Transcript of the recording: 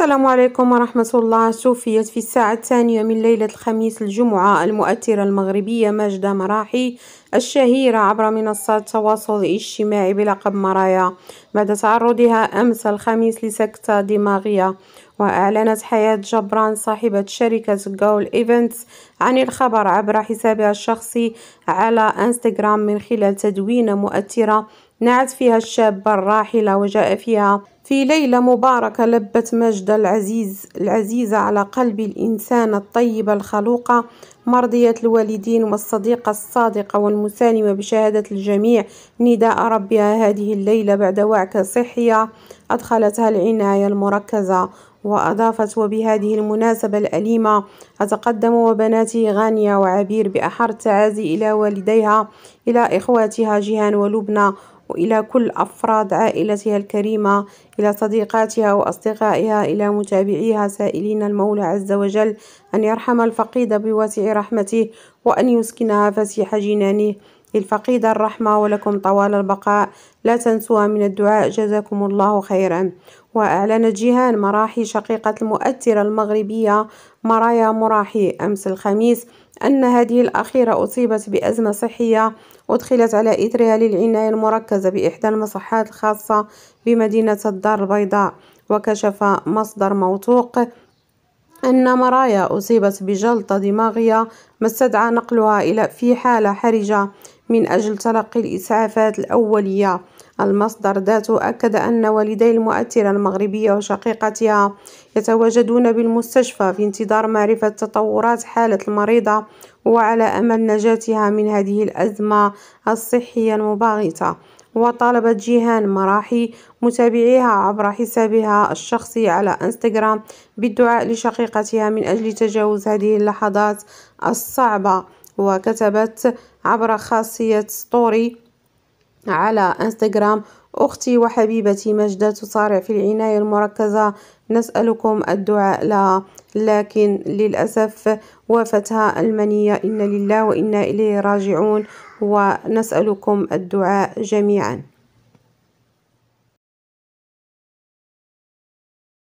السلام عليكم ورحمة الله توفيت في الساعة الثانية من ليلة الخميس الجمعة المؤثرة المغربية ماجدة مراحي الشهيرة عبر منصات التواصل الاجتماعي بلقب مرايا بعد تعرضها أمس الخميس لسكتة دماغية وأعلنت حياة جبران صاحبة شركة جول إيفنتس عن الخبر عبر حسابها الشخصي على انستغرام من خلال تدوينة مؤثرة نعت فيها الشابة الراحلة وجاء فيها في ليلة مباركة لبت مجد العزيز العزيزة على قلب الإنسان الطيبة الخلوقة مرضية الوالدين والصديقة الصادقة والمسالمة بشهادة الجميع نداء ربها هذه الليلة بعد وعكة صحية أدخلتها العناية المركزة وأضافت وبهذه المناسبة الأليمة أتقدم وبناتي غانية وعبير بأحر التعازي إلى والديها إلى إخواتها جيهان ولبنى وإلى كل أفراد عائلتها الكريمة إلى صديقاتها وأصدقائها إلى متابعيها سائلين المولى عز وجل أن يرحم الفقيدة بواسع رحمته وأن يسكنها فسيح جنانه للفقيدة الرحمة ولكم طوال البقاء لا تنسوها من الدعاء جزاكم الله خيرا وأعلنت جيهان مراحي شقيقة المؤثرة المغربية مرايا مراحي أمس الخميس أن هذه الأخيرة أصيبت بأزمة صحية أدخلت على إثرها للعناية المركزة بإحدى المصحات الخاصة بمدينة الدار البيضاء وكشف مصدر موثوق أن مرايا أصيبت بجلطة دماغية ما استدعى نقلها إلى في حالة حرجة من أجل تلقي الإسعافات الأولية المصدر ذاته أكد أن والدي المؤثرة المغربية وشقيقتها يتواجدون بالمستشفى في انتظار معرفة تطورات حالة المريضة وعلى أمل نجاتها من هذه الأزمة الصحية المباغتة وطالبت جيهان مراحي متابعيها عبر حسابها الشخصي على انستغرام بالدعاء لشقيقتها من أجل تجاوز هذه اللحظات الصعبة وكتبت عبر خاصية ستوري على انستغرام أختي وحبيبتي مجدة تصارع في العناية المركزة نسألكم الدعاء لها لكن للأسف وفتها المنية إن لله وإنا إليه راجعون ونسألكم الدعاء جميعا